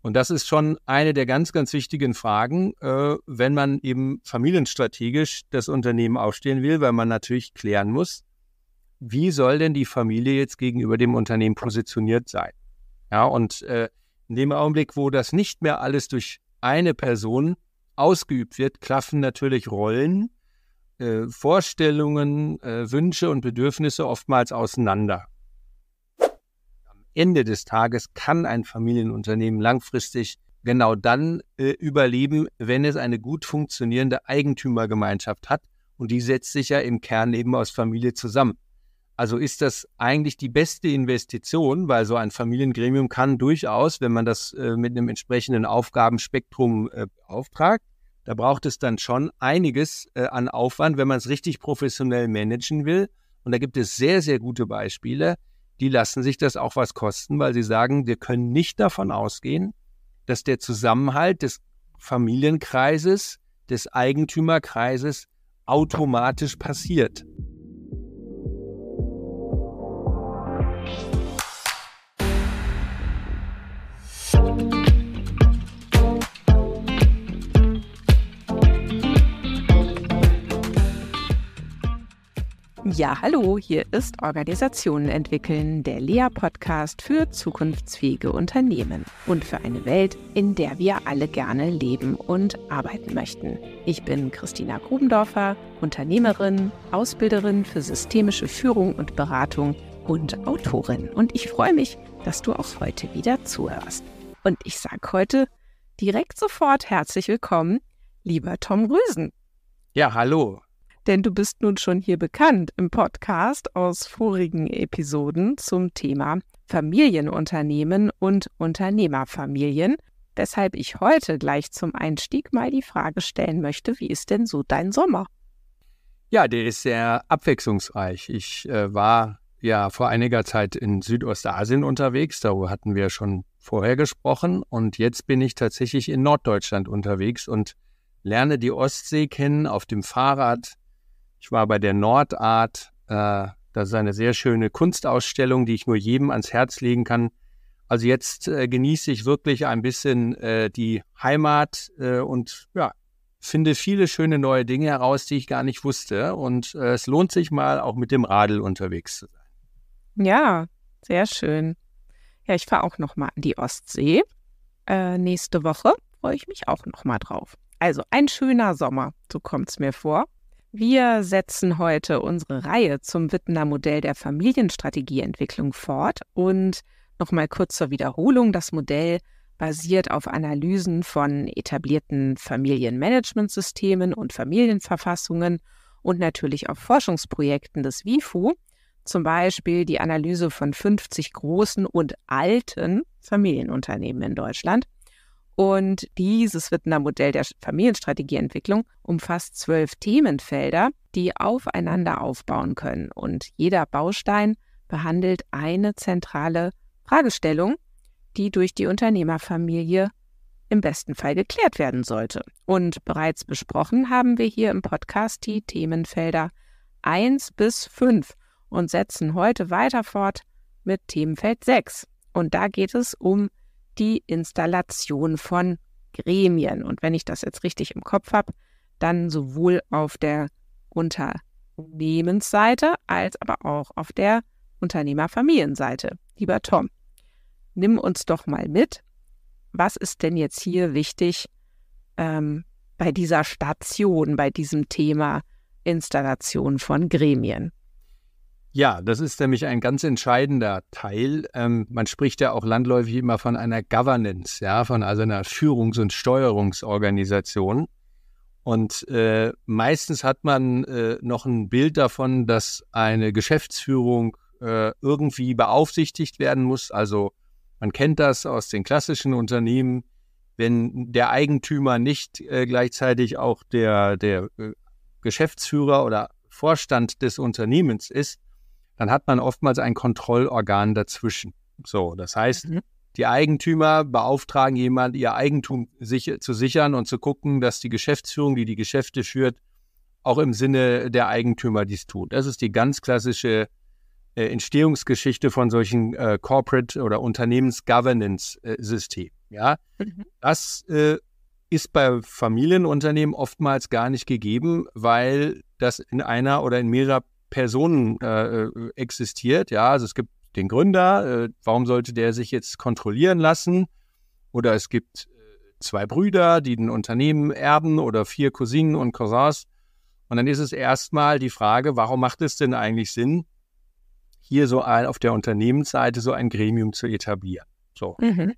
Und das ist schon eine der ganz, ganz wichtigen Fragen, äh, wenn man eben familienstrategisch das Unternehmen aufstehen will, weil man natürlich klären muss, wie soll denn die Familie jetzt gegenüber dem Unternehmen positioniert sein? Ja, und äh, in dem Augenblick, wo das nicht mehr alles durch eine Person ausgeübt wird, klaffen natürlich Rollen, äh, Vorstellungen, äh, Wünsche und Bedürfnisse oftmals auseinander. Ende des Tages kann ein Familienunternehmen langfristig genau dann äh, überleben, wenn es eine gut funktionierende Eigentümergemeinschaft hat. Und die setzt sich ja im Kern eben aus Familie zusammen. Also ist das eigentlich die beste Investition, weil so ein Familiengremium kann durchaus, wenn man das äh, mit einem entsprechenden Aufgabenspektrum äh, beauftragt, da braucht es dann schon einiges äh, an Aufwand, wenn man es richtig professionell managen will. Und da gibt es sehr, sehr gute Beispiele, die lassen sich das auch was kosten, weil sie sagen, wir können nicht davon ausgehen, dass der Zusammenhalt des Familienkreises, des Eigentümerkreises automatisch passiert. Ja, hallo, hier ist Organisationen entwickeln, der Lea-Podcast für zukunftsfähige Unternehmen und für eine Welt, in der wir alle gerne leben und arbeiten möchten. Ich bin Christina Grubendorfer, Unternehmerin, Ausbilderin für systemische Führung und Beratung und Autorin. Und ich freue mich, dass du auch heute wieder zuhörst. Und ich sage heute direkt sofort herzlich willkommen, lieber Tom Rösen. Ja, hallo denn du bist nun schon hier bekannt im Podcast aus vorigen Episoden zum Thema Familienunternehmen und Unternehmerfamilien, weshalb ich heute gleich zum Einstieg mal die Frage stellen möchte, wie ist denn so dein Sommer? Ja, der ist sehr abwechslungsreich. Ich äh, war ja vor einiger Zeit in Südostasien unterwegs, darüber hatten wir schon vorher gesprochen und jetzt bin ich tatsächlich in Norddeutschland unterwegs und lerne die Ostsee kennen auf dem Fahrrad, ich war bei der Nordart. Äh, das ist eine sehr schöne Kunstausstellung, die ich nur jedem ans Herz legen kann. Also jetzt äh, genieße ich wirklich ein bisschen äh, die Heimat äh, und ja, finde viele schöne neue Dinge heraus, die ich gar nicht wusste. Und äh, es lohnt sich mal, auch mit dem Radl unterwegs zu sein. Ja, sehr schön. Ja, ich fahre auch noch mal an die Ostsee. Äh, nächste Woche freue ich mich auch noch mal drauf. Also ein schöner Sommer, so kommt es mir vor. Wir setzen heute unsere Reihe zum Wittener Modell der Familienstrategieentwicklung fort und nochmal kurz zur Wiederholung. Das Modell basiert auf Analysen von etablierten Familienmanagementsystemen und Familienverfassungen und natürlich auf Forschungsprojekten des WIFU, zum Beispiel die Analyse von 50 großen und alten Familienunternehmen in Deutschland. Und dieses wittner Modell der Familienstrategieentwicklung umfasst zwölf Themenfelder, die aufeinander aufbauen können. Und jeder Baustein behandelt eine zentrale Fragestellung, die durch die Unternehmerfamilie im besten Fall geklärt werden sollte. Und bereits besprochen haben wir hier im Podcast die Themenfelder 1 bis 5 und setzen heute weiter fort mit Themenfeld 6. Und da geht es um die Installation von Gremien. Und wenn ich das jetzt richtig im Kopf habe, dann sowohl auf der Unternehmensseite als aber auch auf der Unternehmerfamilienseite. Lieber Tom, nimm uns doch mal mit. Was ist denn jetzt hier wichtig ähm, bei dieser Station, bei diesem Thema Installation von Gremien? Ja, das ist nämlich ein ganz entscheidender Teil. Ähm, man spricht ja auch landläufig immer von einer Governance, ja, von also einer Führungs- und Steuerungsorganisation. Und äh, meistens hat man äh, noch ein Bild davon, dass eine Geschäftsführung äh, irgendwie beaufsichtigt werden muss. Also man kennt das aus den klassischen Unternehmen, wenn der Eigentümer nicht äh, gleichzeitig auch der, der äh, Geschäftsführer oder Vorstand des Unternehmens ist, dann hat man oftmals ein Kontrollorgan dazwischen. So, das heißt, mhm. die Eigentümer beauftragen jemanden, ihr Eigentum sich, zu sichern und zu gucken, dass die Geschäftsführung, die die Geschäfte führt, auch im Sinne der Eigentümer dies tut. Das ist die ganz klassische äh, Entstehungsgeschichte von solchen äh, Corporate- oder Unternehmens-Governance-Systemen. ja, mhm. das äh, ist bei Familienunternehmen oftmals gar nicht gegeben, weil das in einer oder in mehrerer Personen äh, existiert. Ja, also es gibt den Gründer, äh, warum sollte der sich jetzt kontrollieren lassen? Oder es gibt äh, zwei Brüder, die ein Unternehmen erben oder vier Cousinen und Cousins. Und dann ist es erstmal die Frage, warum macht es denn eigentlich Sinn, hier so ein, auf der Unternehmensseite so ein Gremium zu etablieren? So. Mhm.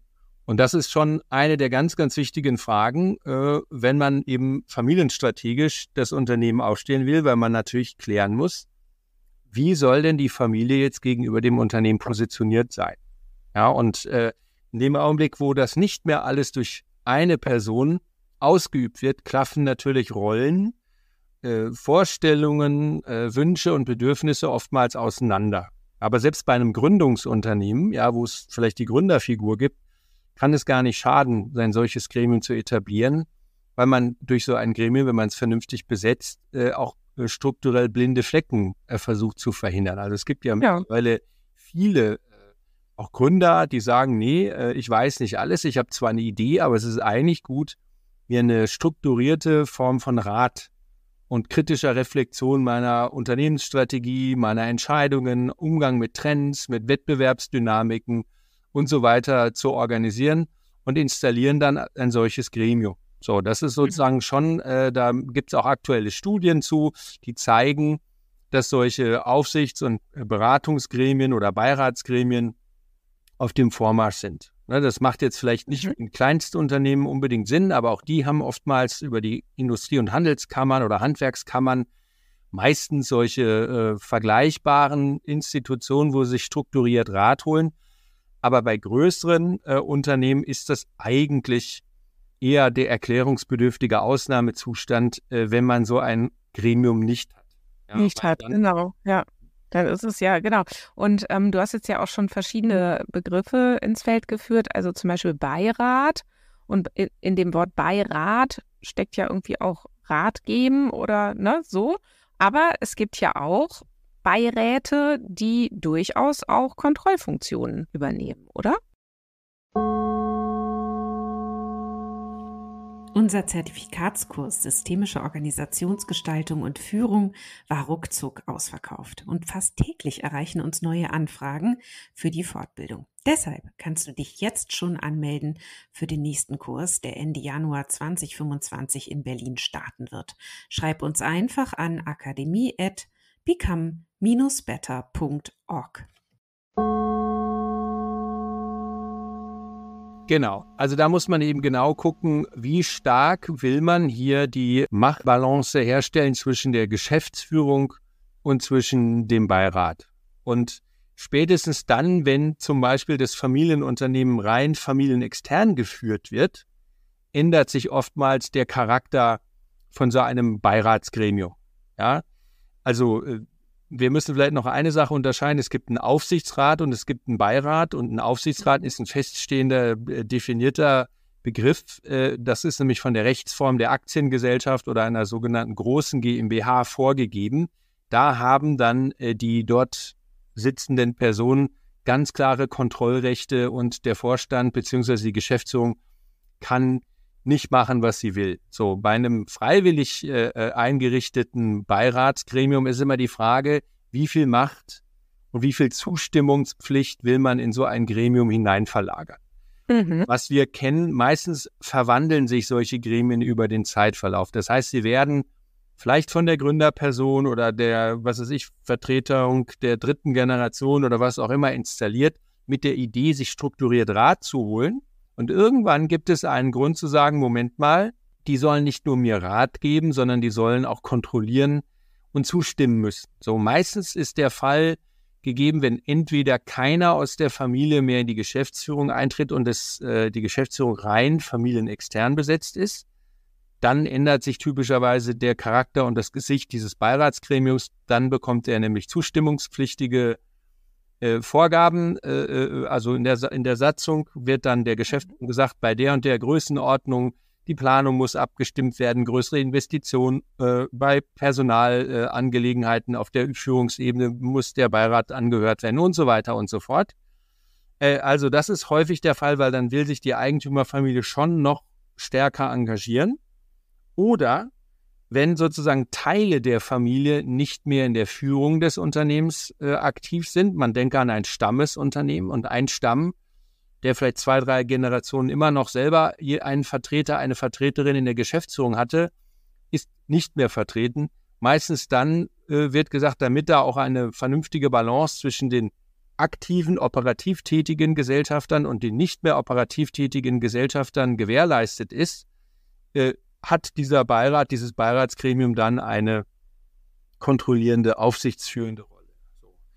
Und das ist schon eine der ganz, ganz wichtigen Fragen, äh, wenn man eben familienstrategisch das Unternehmen aufstellen will, weil man natürlich klären muss, wie soll denn die Familie jetzt gegenüber dem Unternehmen positioniert sein? Ja, und äh, in dem Augenblick, wo das nicht mehr alles durch eine Person ausgeübt wird, klaffen natürlich Rollen, äh, Vorstellungen, äh, Wünsche und Bedürfnisse oftmals auseinander. Aber selbst bei einem Gründungsunternehmen, ja, wo es vielleicht die Gründerfigur gibt, kann es gar nicht schaden, sein solches Gremium zu etablieren, weil man durch so ein Gremium, wenn man es vernünftig besetzt, äh, auch äh, strukturell blinde Flecken äh, versucht zu verhindern. Also es gibt ja mittlerweile ja. viele äh, auch Gründer, die sagen, nee, ich weiß nicht alles, ich habe zwar eine Idee, aber es ist eigentlich gut, mir eine strukturierte Form von Rat und kritischer Reflexion meiner Unternehmensstrategie, meiner Entscheidungen, Umgang mit Trends, mit Wettbewerbsdynamiken und so weiter zu organisieren und installieren dann ein solches Gremium. So, das ist mhm. sozusagen schon, äh, da gibt es auch aktuelle Studien zu, die zeigen, dass solche Aufsichts- und äh, Beratungsgremien oder Beiratsgremien auf dem Vormarsch sind. Ne, das macht jetzt vielleicht nicht mhm. in Kleinstunternehmen unbedingt Sinn, aber auch die haben oftmals über die Industrie- und Handelskammern oder Handwerkskammern meistens solche äh, vergleichbaren Institutionen, wo sie sich strukturiert Rat holen. Aber bei größeren äh, Unternehmen ist das eigentlich eher der erklärungsbedürftige Ausnahmezustand, äh, wenn man so ein Gremium nicht hat. Ja, nicht hat, genau, ja. Dann ist es ja, genau. Und ähm, du hast jetzt ja auch schon verschiedene Begriffe ins Feld geführt, also zum Beispiel Beirat. Und in, in dem Wort Beirat steckt ja irgendwie auch Rat geben oder ne, so. Aber es gibt ja auch Beiräte, die durchaus auch Kontrollfunktionen übernehmen, oder? Unser Zertifikatskurs Systemische Organisationsgestaltung und Führung war ruckzuck ausverkauft und fast täglich erreichen uns neue Anfragen für die Fortbildung. Deshalb kannst du dich jetzt schon anmelden für den nächsten Kurs, der Ende Januar 2025 in Berlin starten wird. Schreib uns einfach an akademie@become-better.org. Genau. Also da muss man eben genau gucken, wie stark will man hier die Machtbalance herstellen zwischen der Geschäftsführung und zwischen dem Beirat. Und spätestens dann, wenn zum Beispiel das Familienunternehmen rein familienextern geführt wird, ändert sich oftmals der Charakter von so einem Beiratsgremium. Ja? Also äh, wir müssen vielleicht noch eine Sache unterscheiden. Es gibt einen Aufsichtsrat und es gibt einen Beirat. Und ein Aufsichtsrat ist ein feststehender, äh, definierter Begriff. Äh, das ist nämlich von der Rechtsform der Aktiengesellschaft oder einer sogenannten großen GmbH vorgegeben. Da haben dann äh, die dort sitzenden Personen ganz klare Kontrollrechte und der Vorstand bzw. die Geschäftsführung kann nicht machen, was sie will. So bei einem freiwillig äh, äh, eingerichteten Beiratsgremium ist immer die Frage, wie viel Macht und wie viel Zustimmungspflicht will man in so ein Gremium hineinverlagern? Mhm. Was wir kennen, meistens verwandeln sich solche Gremien über den Zeitverlauf. Das heißt, sie werden vielleicht von der Gründerperson oder der, was weiß ich, Vertretung der dritten Generation oder was auch immer installiert, mit der Idee, sich strukturiert Rat zu holen und irgendwann gibt es einen Grund zu sagen, Moment mal, die sollen nicht nur mir Rat geben, sondern die sollen auch kontrollieren und zustimmen müssen. So meistens ist der Fall gegeben, wenn entweder keiner aus der Familie mehr in die Geschäftsführung eintritt und das, äh, die Geschäftsführung rein familienextern besetzt ist, dann ändert sich typischerweise der Charakter und das Gesicht dieses Beiratsgremiums. Dann bekommt er nämlich zustimmungspflichtige äh, Vorgaben, äh, äh, also in der, in der Satzung wird dann der Geschäftsführung mhm. gesagt, bei der und der Größenordnung, die Planung muss abgestimmt werden, größere Investitionen äh, bei Personalangelegenheiten äh, auf der Führungsebene muss der Beirat angehört werden und so weiter und so fort. also das ist häufig der Fall, weil dann will sich die Eigentümerfamilie schon noch stärker engagieren. Oder wenn sozusagen Teile der Familie nicht mehr in der Führung des Unternehmens äh, aktiv sind. Man denke an ein Stammesunternehmen und ein Stamm, der vielleicht zwei, drei Generationen immer noch selber einen Vertreter, eine Vertreterin in der Geschäftsführung hatte, ist nicht mehr vertreten. Meistens dann äh, wird gesagt, damit da auch eine vernünftige Balance zwischen den aktiven, operativ tätigen Gesellschaftern und den nicht mehr operativ tätigen Gesellschaftern gewährleistet ist, äh, hat dieser Beirat, dieses Beiratsgremium dann eine kontrollierende, aufsichtsführende Rolle.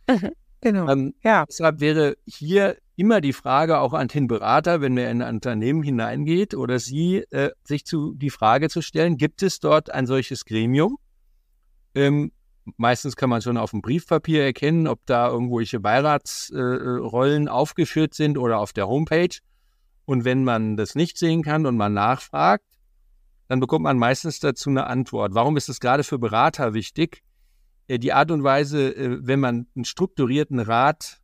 Mhm. Genau. Ähm, ja. Deshalb wäre hier immer die Frage auch an den Berater, wenn er in ein Unternehmen hineingeht oder sie, äh, sich zu, die Frage zu stellen, gibt es dort ein solches Gremium? Ähm, meistens kann man schon auf dem Briefpapier erkennen, ob da irgendwelche Beiratsrollen äh, äh aufgeführt sind oder auf der Homepage. Und wenn man das nicht sehen kann und man nachfragt, dann bekommt man meistens dazu eine Antwort. Warum ist es gerade für Berater wichtig? Äh, die Art und Weise, äh, wenn man einen strukturierten Rat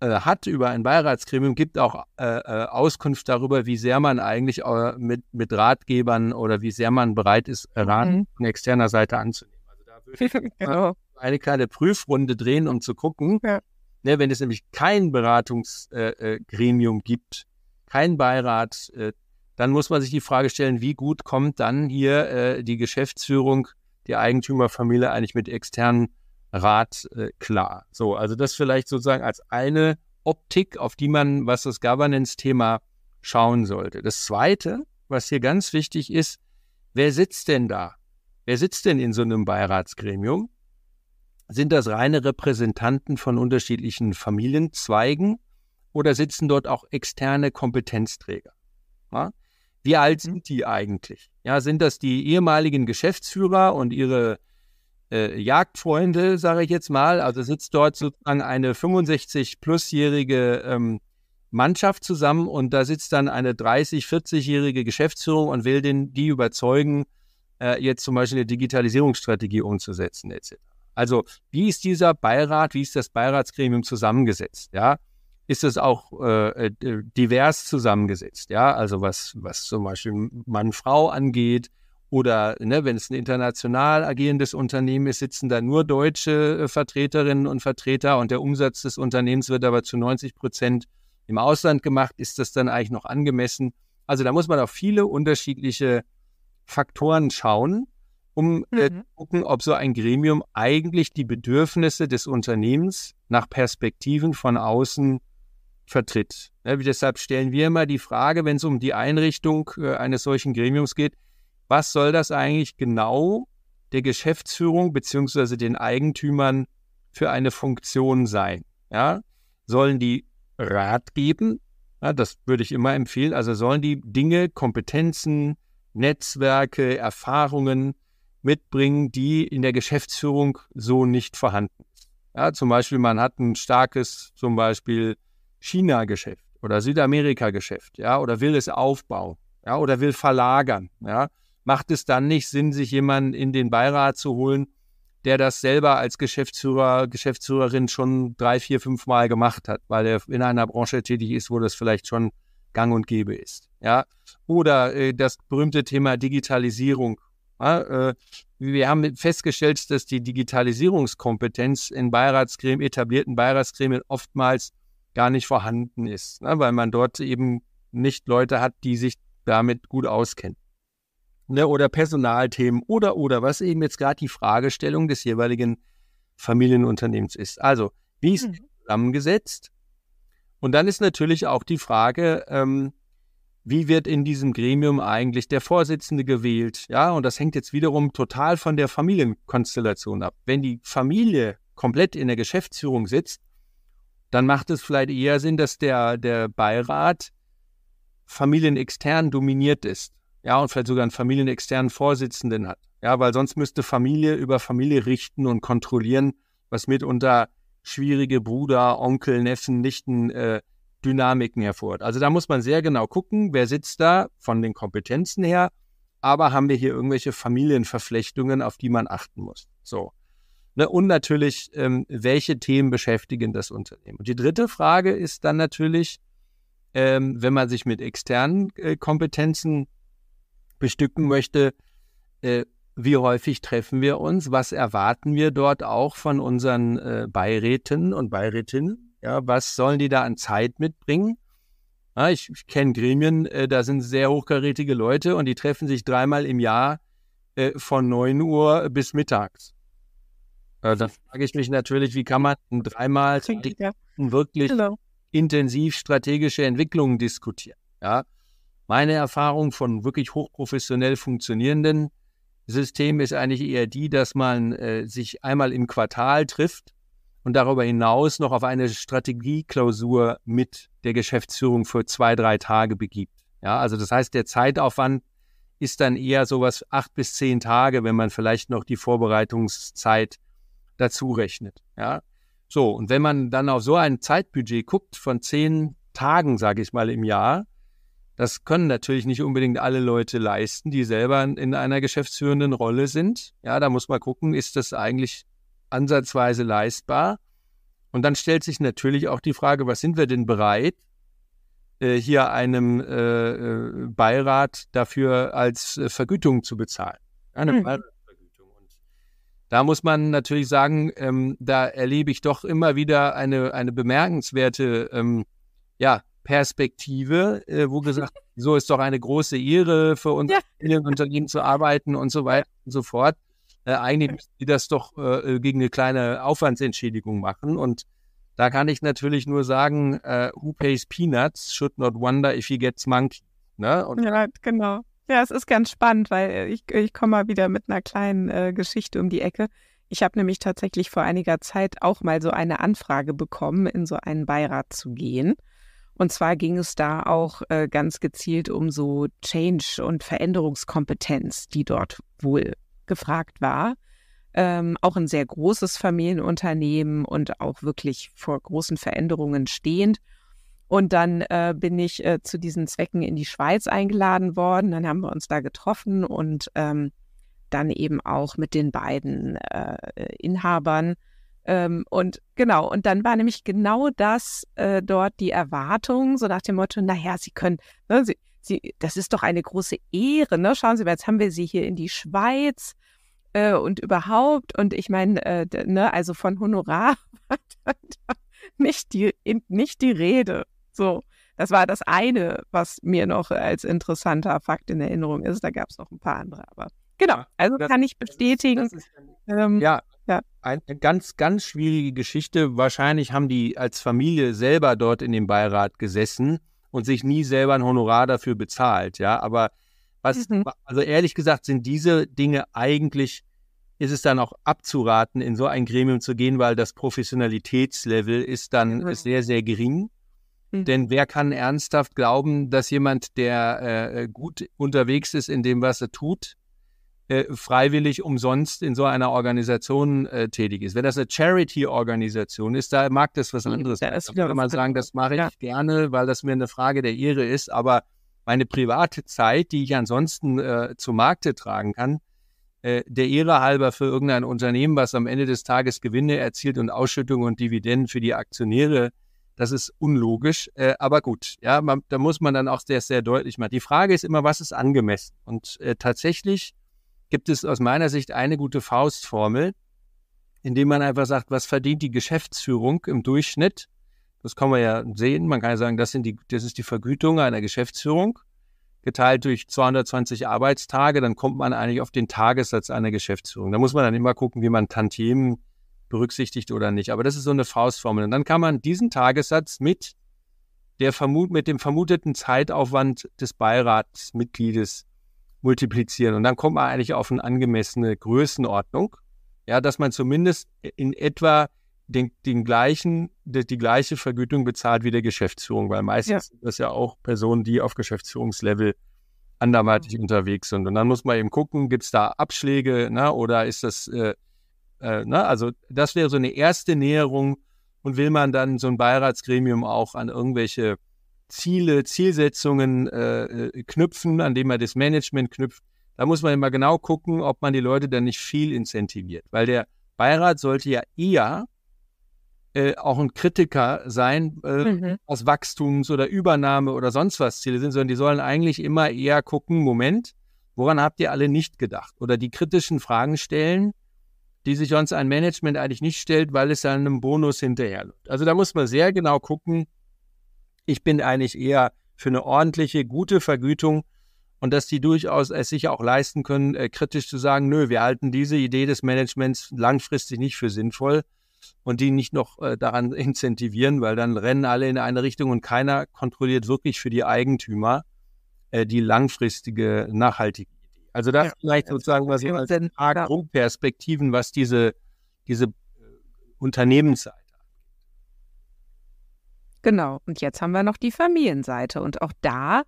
äh, hat über ein Beiratsgremium, gibt auch Auskunft darüber, wie sehr man eigentlich mit, mit Ratgebern oder wie sehr man bereit ist, Rat mhm. von externer Seite anzunehmen. Also da würde ich eine kleine Prüfrunde drehen, um zu gucken, ja. ne, wenn es nämlich kein Beratungsgremium gibt, kein Beirat, dann muss man sich die Frage stellen, wie gut kommt dann hier äh, die Geschäftsführung, die Eigentümerfamilie eigentlich mit externen Rat äh, klar. So, also das vielleicht sozusagen als eine Optik, auf die man, was das Governance-Thema schauen sollte. Das zweite, was hier ganz wichtig ist, wer sitzt denn da? Wer sitzt denn in so einem Beiratsgremium? Sind das reine Repräsentanten von unterschiedlichen Familienzweigen oder sitzen dort auch externe Kompetenzträger? Ja? wie alt mhm. sind die eigentlich? Ja, sind das die ehemaligen Geschäftsführer und ihre äh, Jagdfreunde, sage ich jetzt mal? Also sitzt dort mhm. sozusagen eine 65-plus-jährige ähm, Mannschaft zusammen und da sitzt dann eine 30-, 40-jährige Geschäftsführung und will den, die überzeugen, äh, jetzt zum Beispiel eine Digitalisierungsstrategie umzusetzen, etc. Also, wie ist dieser Beirat, wie ist das Beiratsgremium zusammengesetzt? Ja, ist es auch äh, äh, divers zusammengesetzt. Ja, also was, was zum Beispiel Mann-Frau angeht oder ne, wenn es ein international agierendes Unternehmen ist, sitzen da nur deutsche äh, Vertreterinnen und Vertreter und der Umsatz des Unternehmens wird aber zu 90 Prozent im Ausland gemacht. Ist das dann eigentlich noch angemessen? Also da muss man auf viele unterschiedliche Faktoren schauen, um äh, mhm. äh, gucken, ob so ein Gremium eigentlich die Bedürfnisse des Unternehmens nach Perspektiven von außen vertritt. Ja, deshalb stellen wir immer die Frage, wenn es um die Einrichtung äh, eines solchen Gremiums geht, was soll das eigentlich genau der Geschäftsführung bzw. den Eigentümern für eine Funktion sein? Ja? Sollen die Rat geben? Ja, das würde ich immer empfehlen. Also sollen die Dinge, Kompetenzen, Netzwerke, Erfahrungen mitbringen, die in der Geschäftsführung so nicht vorhanden sind. Ja, zum Beispiel, man hat ein starkes, zum Beispiel China-Geschäft oder Südamerika-Geschäft, ja, oder will es aufbauen, ja, oder will verlagern, ja, macht es dann nicht Sinn, sich jemanden in den Beirat zu holen, der das selber als Geschäftsführer, Geschäftsführerin schon drei, vier, fünf Mal gemacht hat, weil er in einer Branche tätig ist, wo das vielleicht schon gang und gäbe ist, ja. Oder äh, das berühmte Thema Digitalisierung. Ja, äh, wir haben festgestellt, dass die Digitalisierungskompetenz in Beiratsgremien, etablierten Beiratsgremien oftmals gar nicht vorhanden ist, ne? weil man dort eben nicht Leute hat, die sich damit gut auskennen. Ne? Oder Personalthemen oder oder was eben jetzt gerade die Fragestellung des jeweiligen Familienunternehmens ist. Also, wie ist mhm. zusammengesetzt? Und dann ist natürlich auch die Frage, ähm, wie wird in diesem Gremium eigentlich der Vorsitzende gewählt? Ja, und das hängt jetzt wiederum total von der Familienkonstellation ab. Wenn die Familie komplett in der Geschäftsführung sitzt, dann macht es vielleicht eher Sinn, dass der, der Beirat familienextern dominiert ist. Ja, und vielleicht sogar einen familienexternen Vorsitzenden hat. Ja, weil sonst müsste Familie über Familie richten und kontrollieren, was mitunter schwierige Bruder, Onkel, Neffen, Nichten äh, Dynamiken hervorholt. Also da muss man sehr genau gucken, wer sitzt da von den Kompetenzen her, aber haben wir hier irgendwelche Familienverflechtungen, auf die man achten muss. So. Ne, und natürlich, ähm, welche Themen beschäftigen das Unternehmen? Und die dritte Frage ist dann natürlich, ähm, wenn man sich mit externen äh, Kompetenzen bestücken möchte, äh, wie häufig treffen wir uns? Was erwarten wir dort auch von unseren äh, Beiräten und Beirätinnen? Ja, was sollen die da an Zeit mitbringen? Ja, ich, ich kenne Gremien, äh, da sind sehr hochkarätige Leute und die treffen sich dreimal im Jahr äh, von 9 Uhr bis mittags. Äh, da frage ich mich natürlich, wie kann man dreimal ja. wirklich genau. intensiv strategische Entwicklungen diskutieren? Ja? Meine Erfahrung von wirklich hochprofessionell funktionierenden Systemen ist eigentlich eher die, dass man äh, sich einmal im Quartal trifft und darüber hinaus noch auf eine Strategieklausur mit der Geschäftsführung für zwei, drei Tage begibt. Ja, also das heißt, der Zeitaufwand ist dann eher so was acht bis zehn Tage, wenn man vielleicht noch die Vorbereitungszeit dazu rechnet. Ja? So, und wenn man dann auf so ein Zeitbudget guckt von zehn Tagen, sage ich mal, im Jahr, das können natürlich nicht unbedingt alle Leute leisten, die selber in einer geschäftsführenden Rolle sind. Ja, da muss man gucken, ist das eigentlich ansatzweise leistbar? Und dann stellt sich natürlich auch die Frage, was sind wir denn bereit, äh, hier einem äh, äh, Beirat dafür als Vergütung zu bezahlen? Eine mhm. Da muss man natürlich sagen, ähm, da erlebe ich doch immer wieder eine, eine bemerkenswerte ähm, ja, Perspektive, äh, wo gesagt, so ist doch eine große Ehre für uns, ja. in den Unternehmen zu arbeiten und so weiter und so fort. Äh, eigentlich müssen die das doch äh, äh gegen eine kleine Aufwandsentschädigung machen. Und da kann ich natürlich nur sagen, äh, who pays peanuts should not wonder if he gets monkey. Ne? Und ja, genau. Ja, es ist ganz spannend, weil äh, ich, ich komme mal wieder mit einer kleinen äh, Geschichte um die Ecke. Ich habe nämlich tatsächlich vor einiger Zeit auch mal so eine Anfrage bekommen, in so einen Beirat zu gehen. Und zwar ging es da auch äh, ganz gezielt um so Change- und Veränderungskompetenz, die dort wohl gefragt war. Ähm, auch ein sehr großes Familienunternehmen und auch wirklich vor großen Veränderungen stehend. Und dann äh, bin ich äh, zu diesen Zwecken in die Schweiz eingeladen worden. Dann haben wir uns da getroffen und ähm, dann eben auch mit den beiden äh, Inhabern. Ähm, und genau, und dann war nämlich genau das äh, dort die Erwartung, so nach dem Motto, naja, Sie können, ne, Sie, Sie, das ist doch eine große Ehre, ne? Schauen Sie mal, jetzt haben wir Sie hier in die Schweiz äh, und überhaupt. Und ich meine, äh, ne, also von Honorar war dann nicht die, in, nicht die Rede. So, das war das eine, was mir noch als interessanter Fakt in Erinnerung ist. Da gab es noch ein paar andere, aber genau. Also das, kann ich bestätigen. Das ist, das ist, ähm, ja, ja. Eine ganz, ganz schwierige Geschichte. Wahrscheinlich haben die als Familie selber dort in dem Beirat gesessen und sich nie selber ein Honorar dafür bezahlt. Ja, aber was, mhm. also ehrlich gesagt, sind diese Dinge eigentlich, ist es dann auch abzuraten, in so ein Gremium zu gehen, weil das Professionalitätslevel ist dann ist genau. sehr, sehr gering. Hm. Denn wer kann ernsthaft glauben, dass jemand, der äh, äh, gut unterwegs ist in dem, was er tut, äh, freiwillig umsonst in so einer Organisation äh, tätig ist. Wenn das eine Charity-Organisation ist, da mag das was anderes. sein. da kann man sagen, das mache ich ja. gerne, weil das mir eine Frage der Ehre ist, aber meine private Zeit, die ich ansonsten äh, zu Markte tragen kann, äh, der Ehre halber für irgendein Unternehmen, was am Ende des Tages Gewinne erzielt und Ausschüttungen und Dividenden für die Aktionäre das ist unlogisch, äh, aber gut. Ja, man, da muss man dann auch sehr, sehr deutlich machen. Die Frage ist immer, was ist angemessen? Und äh, tatsächlich gibt es aus meiner Sicht eine gute Faustformel, indem man einfach sagt, was verdient die Geschäftsführung im Durchschnitt? Das kann man ja sehen. Man kann ja sagen, das, sind die, das ist die Vergütung einer Geschäftsführung geteilt durch 220 Arbeitstage, dann kommt man eigentlich auf den Tagessatz einer Geschäftsführung. Da muss man dann immer gucken, wie man Tantiemen berücksichtigt oder nicht. Aber das ist so eine Faustformel. Und dann kann man diesen Tagessatz mit, der Vermut, mit dem vermuteten Zeitaufwand des Beiratsmitgliedes multiplizieren. Und dann kommt man eigentlich auf eine angemessene Größenordnung. Ja, dass man zumindest in etwa den, den gleichen, die, die, gleiche Vergütung bezahlt wie der Geschäftsführung, weil meistens ja. sind das ja auch Personen, die auf Geschäftsführungslevel anderweitig mhm. unterwegs sind. Und dann muss man eben gucken, gibt es da Abschläge ne? oder ist das äh, äh, ne? Also das wäre so eine erste Näherung. Und will man dann so ein Beiratsgremium auch an irgendwelche Ziele, Zielsetzungen äh, äh, knüpfen, an dem man das Management knüpft, da muss man immer genau gucken, ob man die Leute dann nicht viel incentiviert. Weil der Beirat sollte ja eher äh, auch ein Kritiker sein, äh, mhm. was Wachstums- oder Übernahme- oder sonst was Ziele sind, sondern die sollen eigentlich immer eher gucken, Moment, woran habt ihr alle nicht gedacht? Oder die kritischen Fragen stellen, die sich sonst ein Management eigentlich nicht stellt, weil es einem Bonus hinterherläuft. Also da muss man sehr genau gucken. Ich bin eigentlich eher für eine ordentliche, gute Vergütung und dass die durchaus es sich auch leisten können, äh, kritisch zu sagen, nö, wir halten diese Idee des Managements langfristig nicht für sinnvoll und die nicht noch äh, daran incentivieren, weil dann rennen alle in eine Richtung und keiner kontrolliert wirklich für die Eigentümer äh, die langfristige Nachhaltigkeit. Also das ja. vielleicht sozusagen mal so als ein paar ja. Grundperspektiven, was diese, diese äh, Unternehmensseite Genau. Und jetzt haben wir noch die Familienseite. Und auch da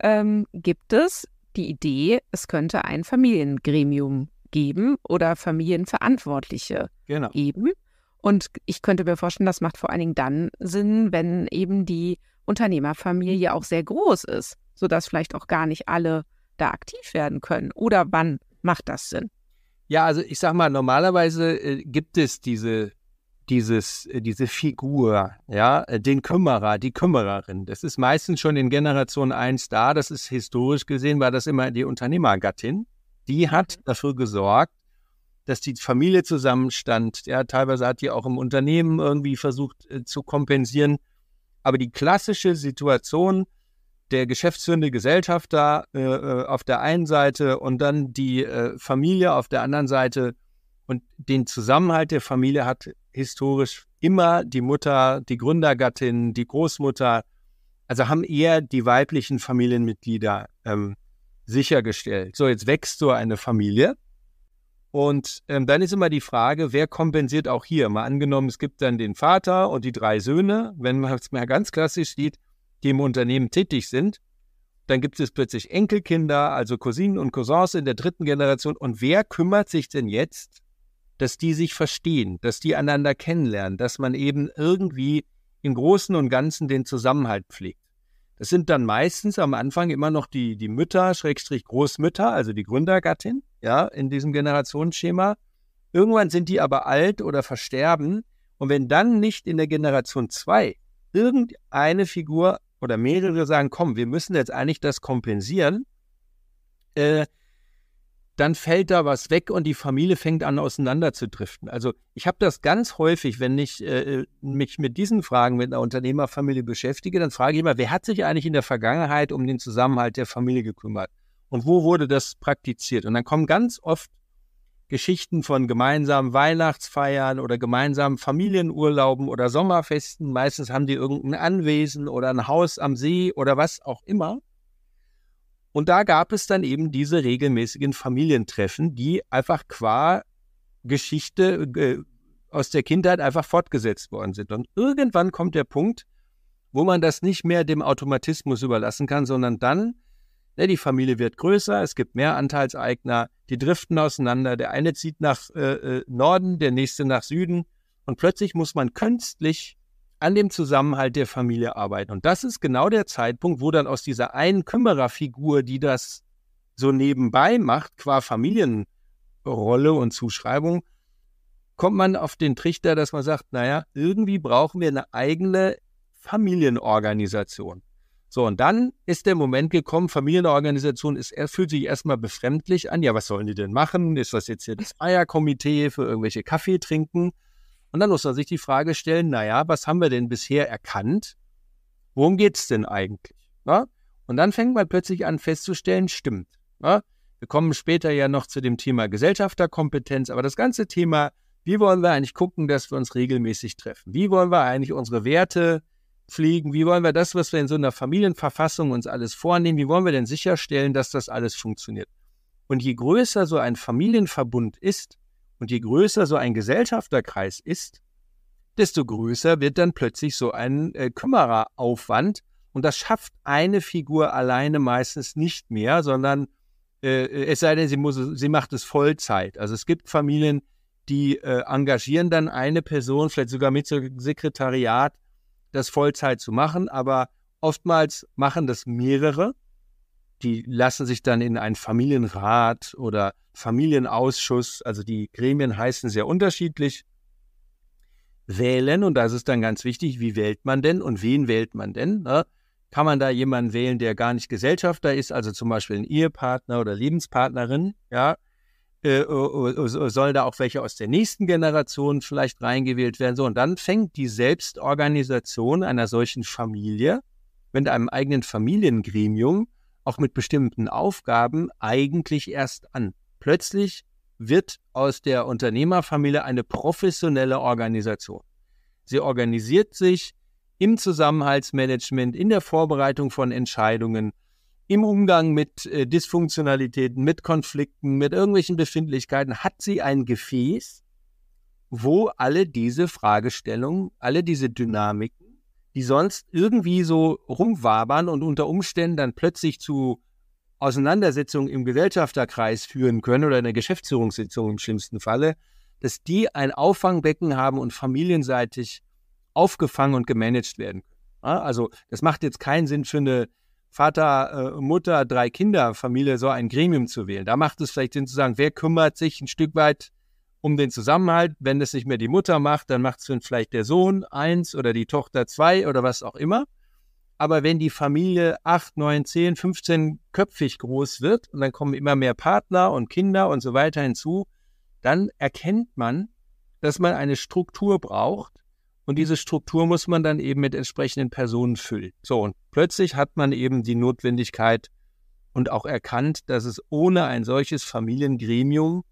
ähm, gibt es die Idee, es könnte ein Familiengremium geben oder Familienverantwortliche genau. geben. Und ich könnte mir vorstellen, das macht vor allen Dingen dann Sinn, wenn eben die Unternehmerfamilie auch sehr groß ist, sodass vielleicht auch gar nicht alle da aktiv werden können? Oder wann macht das Sinn? Ja, also ich sag mal, normalerweise äh, gibt es diese, dieses, äh, diese Figur, ja, äh, den Kümmerer, die Kümmererin. Das ist meistens schon in Generation 1 da. Das ist historisch gesehen, war das immer die Unternehmergattin. Die hat mhm. dafür gesorgt, dass die Familie zusammenstand. Ja, teilweise hat die auch im Unternehmen irgendwie versucht äh, zu kompensieren. Aber die klassische Situation der geschäftsführende Gesellschafter äh, äh, auf der einen Seite und dann die äh, Familie auf der anderen Seite. Und den Zusammenhalt der Familie hat historisch immer die Mutter, die Gründergattin, die Großmutter, also haben eher die weiblichen Familienmitglieder ähm, sichergestellt. So, jetzt wächst so eine Familie. Und ähm, dann ist immer die Frage, wer kompensiert auch hier? Mal angenommen, es gibt dann den Vater und die drei Söhne, wenn man es mal ganz klassisch sieht, die im Unternehmen tätig sind. Dann gibt es plötzlich Enkelkinder, also Cousinen und Cousins in der dritten Generation. Und wer kümmert sich denn jetzt, dass die sich verstehen, dass die einander kennenlernen, dass man eben irgendwie im Großen und Ganzen den Zusammenhalt pflegt? Das sind dann meistens am Anfang immer noch die, die Mütter, Schrägstrich Großmütter, also die Gründergattin, ja, in diesem Generationsschema. Irgendwann sind die aber alt oder versterben. Und wenn dann nicht in der Generation 2 irgendeine Figur oder mehrere sagen, komm, wir müssen jetzt eigentlich das kompensieren, äh, dann fällt da was weg und die Familie fängt an, auseinanderzudriften. Also ich habe das ganz häufig, wenn ich äh, äh, mich mit diesen Fragen mit einer Unternehmerfamilie beschäftige, dann frage ich immer, wer hat sich eigentlich in der Vergangenheit um den Zusammenhalt der Familie gekümmert? Und wo wurde das praktiziert? Und dann kommen ganz oft Geschichten von gemeinsamen Weihnachtsfeiern oder gemeinsamen Familienurlauben oder Sommerfesten. Meistens haben die irgendein Anwesen oder ein Haus am See oder was auch immer. Und da gab es dann eben diese regelmäßigen Familientreffen, die einfach qua Geschichte äh, aus der Kindheit einfach fortgesetzt worden sind. Und irgendwann kommt der Punkt, wo man das nicht mehr dem Automatismus überlassen kann, sondern dann Ne, die Familie wird größer, es gibt mehr Anteilseigner, die driften auseinander. Der eine zieht nach äh, äh, Norden, der nächste nach Süden. Und plötzlich muss man künstlich an dem Zusammenhalt der Familie arbeiten. Und das ist genau der Zeitpunkt, wo dann aus dieser einen Kümmererfigur, die das so nebenbei macht, qua Familienrolle und Zuschreibung, kommt man auf den Trichter, dass man sagt, naja, irgendwie brauchen wir eine eigene Familienorganisation. So, und dann ist der Moment gekommen, Familienorganisation ist, er fühlt sich erstmal befremdlich an. Ja, was sollen die denn machen? Ist das jetzt hier das Eierkomitee für irgendwelche Kaffee trinken? Und dann muss man sich die Frage stellen, naja, was haben wir denn bisher erkannt? Worum geht es denn eigentlich? Ja? Und dann fängt man plötzlich an festzustellen, stimmt. Ja? Wir kommen später ja noch zu dem Thema Gesellschafterkompetenz, aber das ganze Thema, wie wollen wir eigentlich gucken, dass wir uns regelmäßig treffen? Wie wollen wir eigentlich unsere Werte, äh, pflegen? Wie wollen wir das, was wir in so einer Familienverfassung uns alles vornehmen, wie wollen wir denn sicherstellen, dass das alles funktioniert? Und je größer so ein Familienverbund ist und je größer so ein Gesellschafterkreis ist, desto größer wird dann plötzlich so ein äh, Kümmereraufwand. Und das schafft eine Figur alleine meistens nicht mehr, sondern äh, äh es sei denn, sie, muss, sie macht es Vollzeit. Also es gibt Familien, die äh, engagieren dann eine Person, vielleicht sogar mit Sekretariat, das Vollzeit zu machen, aber oftmals machen das mehrere. Die lassen sich dann in einen Familienrat oder Familienausschuss, also die Gremien heißen sehr unterschiedlich, wählen. Und da ist es dann ganz wichtig, wie wählt man denn und wen wählt man denn? Ne? Kann man da jemanden wählen, der gar nicht Gesellschafter ist, also zum Beispiel ein Ehepartner oder Lebenspartnerin, ja? Äh, äh, äh, soll da auch welche aus der nächsten Generation vielleicht reingewählt werden. So, und dann fängt die Selbstorganisation einer solchen Familie mit einem eigenen Familiengremium, auch mit bestimmten Aufgaben, eigentlich erst an. Plötzlich wird aus der Unternehmerfamilie eine professionelle Organisation. Sie organisiert sich im Zusammenhaltsmanagement, in der Vorbereitung von Entscheidungen, im Umgang mit äh, Dysfunktionalitäten, mit Konflikten, mit irgendwelchen Befindlichkeiten, hat sie ein Gefäß, wo alle diese Fragestellungen, alle diese Dynamiken, die sonst irgendwie so rumwabern und unter Umständen dann plötzlich zu Auseinandersetzungen im Gesellschafterkreis führen können oder in der Geschäftsführungssitzung im schlimmsten Falle, dass die ein Auffangbecken haben und familienseitig aufgefangen und gemanagt werden können. Also das macht jetzt keinen Sinn für eine Vater, äh, Mutter, drei Kinder, Familie, so ein Gremium zu wählen. Da macht es vielleicht Sinn zu sagen, wer kümmert sich ein Stück weit um den Zusammenhalt? Wenn es nicht mehr die Mutter macht, dann macht es vielleicht der Sohn eins oder die Tochter zwei oder was auch immer. Aber wenn die Familie acht, neun, zehn, 15 köpfig groß wird und dann kommen immer mehr Partner und Kinder und so weiter hinzu, dann erkennt man, dass man eine Struktur braucht, und diese Struktur muss man dann eben mit entsprechenden Personen füllen. So, und plötzlich hat man eben die Notwendigkeit und auch erkannt, dass es ohne ein solches Familiengremium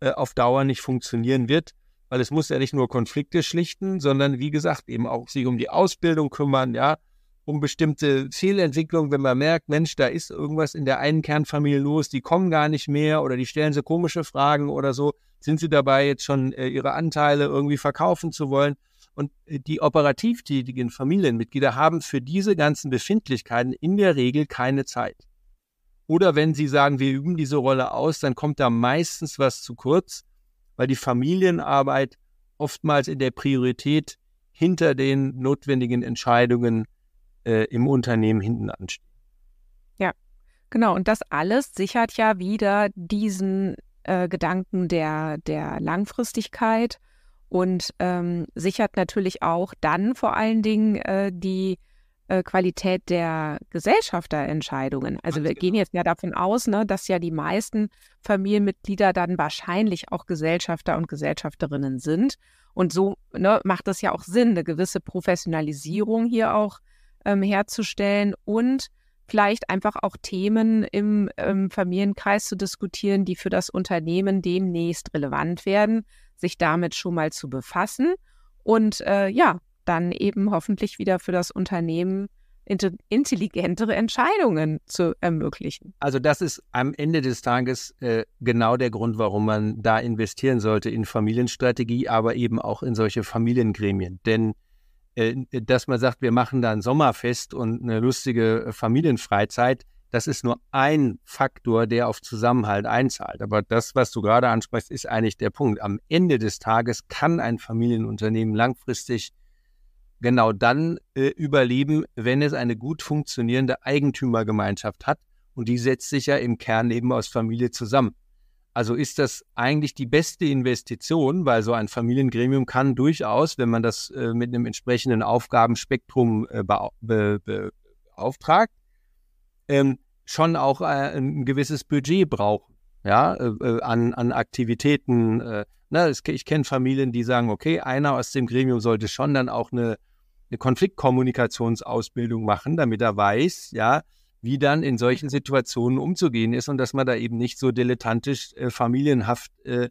äh, auf Dauer nicht funktionieren wird, weil es muss ja nicht nur Konflikte schlichten, sondern wie gesagt eben auch sich um die Ausbildung kümmern, ja, um bestimmte Fehlentwicklungen, wenn man merkt, Mensch, da ist irgendwas in der einen Kernfamilie los, die kommen gar nicht mehr oder die stellen so komische Fragen oder so, sind sie dabei jetzt schon äh, ihre Anteile irgendwie verkaufen zu wollen. Und äh, die operativ tätigen Familienmitglieder haben für diese ganzen Befindlichkeiten in der Regel keine Zeit. Oder wenn sie sagen, wir üben diese Rolle aus, dann kommt da meistens was zu kurz, weil die Familienarbeit oftmals in der Priorität hinter den notwendigen Entscheidungen äh, im Unternehmen hinten ansteht. Ja, genau. Und das alles sichert ja wieder diesen äh, Gedanken der, der Langfristigkeit und ähm, sichert natürlich auch dann vor allen Dingen äh, die äh, Qualität der Gesellschafterentscheidungen. Also Ganz wir genau. gehen jetzt ja davon aus, ne, dass ja die meisten Familienmitglieder dann wahrscheinlich auch Gesellschafter und Gesellschafterinnen sind. Und so ne, macht es ja auch Sinn, eine gewisse Professionalisierung hier auch ähm, herzustellen und vielleicht einfach auch Themen im ähm, Familienkreis zu diskutieren, die für das Unternehmen demnächst relevant werden, sich damit schon mal zu befassen und äh, ja, dann eben hoffentlich wieder für das Unternehmen intelligentere Entscheidungen zu ermöglichen. Also das ist am Ende des Tages äh, genau der Grund, warum man da investieren sollte in Familienstrategie, aber eben auch in solche Familiengremien. Denn äh, dass man sagt, wir machen da ein Sommerfest und eine lustige Familienfreizeit, das ist nur ein Faktor, der auf Zusammenhalt einzahlt. Aber das, was du gerade ansprichst, ist eigentlich der Punkt. Am Ende des Tages kann ein Familienunternehmen langfristig genau dann äh, überleben, wenn es eine gut funktionierende Eigentümergemeinschaft hat. Und die setzt sich ja im Kern eben aus Familie zusammen. Also ist das eigentlich die beste Investition, weil so ein Familiengremium kann durchaus, wenn man das äh, mit einem entsprechenden Aufgabenspektrum äh, beauftragt, ähm, schon auch äh, ein gewisses Budget brauchen, ja, äh, äh an, an Aktivitäten. Äh, na, ne, es, ich kenne Familien, die sagen, okay, einer aus dem Gremium sollte schon dann auch eine, eine Konfliktkommunikationsausbildung machen, damit er weiß, ja, wie dann in solchen Situationen umzugehen ist und dass man da eben nicht so dilettantisch äh, familienhaft äh,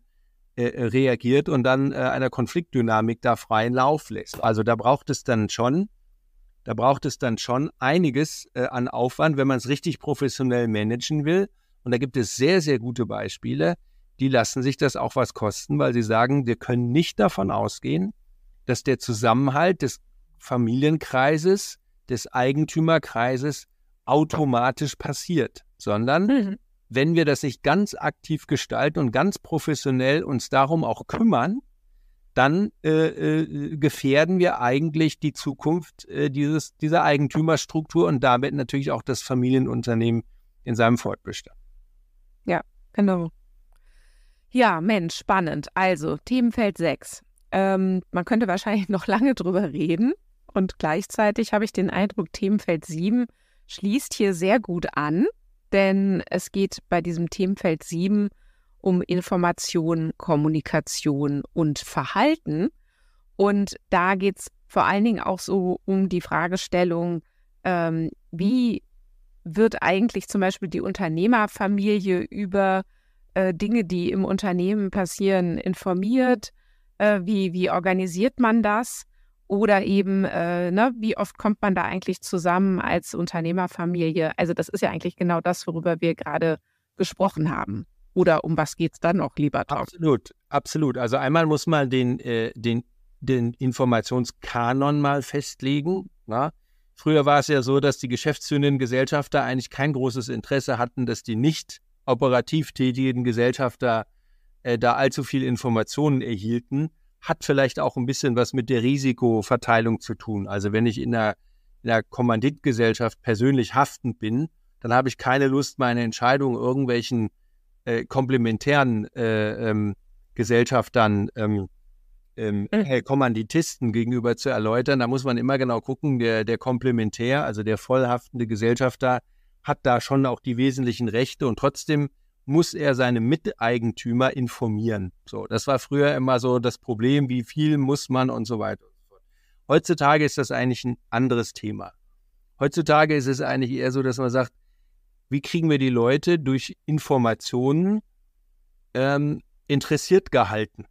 reagiert und dann einer Konfliktdynamik da freien Lauf lässt. Also da braucht es dann schon da braucht es dann schon einiges äh, an Aufwand, wenn man es richtig professionell managen will. Und da gibt es sehr, sehr gute Beispiele, die lassen sich das auch was kosten, weil sie sagen, wir können nicht davon ausgehen, dass der Zusammenhalt des Familienkreises, des Eigentümerkreises automatisch passiert, sondern mhm. wenn wir das nicht ganz aktiv gestalten und ganz professionell uns darum auch kümmern, dann äh, äh, gefährden wir eigentlich die Zukunft äh, dieses, dieser Eigentümerstruktur und damit natürlich auch das Familienunternehmen in seinem Fortbestand. Ja, genau. Ja, Mensch, spannend. Also, Themenfeld 6. Ähm, man könnte wahrscheinlich noch lange drüber reden. Und gleichzeitig habe ich den Eindruck, Themenfeld 7 schließt hier sehr gut an, denn es geht bei diesem Themenfeld 7 um Information, Kommunikation und Verhalten. Und da geht es vor allen Dingen auch so um die Fragestellung, ähm, wie wird eigentlich zum Beispiel die Unternehmerfamilie über äh, Dinge, die im Unternehmen passieren, informiert? Äh, wie, wie organisiert man das? Oder eben, äh, ne, wie oft kommt man da eigentlich zusammen als Unternehmerfamilie? Also das ist ja eigentlich genau das, worüber wir gerade gesprochen haben. Oder um was geht es dann noch, lieber Tom? Absolut, absolut. Also einmal muss man den, äh, den, den Informationskanon mal festlegen. Na? Früher war es ja so, dass die geschäftsführenden Gesellschafter eigentlich kein großes Interesse hatten, dass die nicht operativ tätigen Gesellschafter äh, da allzu viel Informationen erhielten. Hat vielleicht auch ein bisschen was mit der Risikoverteilung zu tun. Also wenn ich in einer, in einer Kommanditgesellschaft persönlich haftend bin, dann habe ich keine Lust, meine Entscheidung irgendwelchen äh, komplementären äh, ähm, Gesellschaftern, ähm, ähm, äh, hm. Kommanditisten gegenüber zu erläutern. Da muss man immer genau gucken, der, der Komplementär, also der vollhaftende Gesellschafter, hat da schon auch die wesentlichen Rechte und trotzdem muss er seine Miteigentümer informieren. So, das war früher immer so das Problem, wie viel muss man und so weiter. Heutzutage ist das eigentlich ein anderes Thema. Heutzutage ist es eigentlich eher so, dass man sagt, wie kriegen wir die Leute durch Informationen ähm, interessiert gehalten?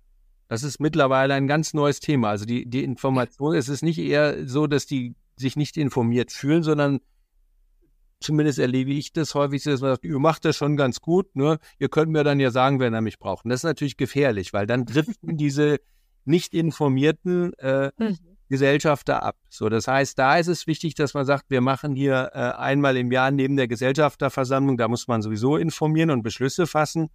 Das ist mittlerweile ein ganz neues Thema. Also die, die Information, es ist nicht eher so, dass die sich nicht informiert fühlen, sondern zumindest erlebe ich das häufig, dass man sagt, ihr macht das schon ganz gut, ne? ihr könnt mir dann ja sagen, wenn er mich braucht. Und das ist natürlich gefährlich, weil dann driften diese nicht informierten äh, mhm. Gesellschafter ab. So, das heißt, da ist es wichtig, dass man sagt, wir machen hier äh, einmal im Jahr neben der Gesellschafterversammlung, da muss man sowieso informieren und Beschlüsse fassen,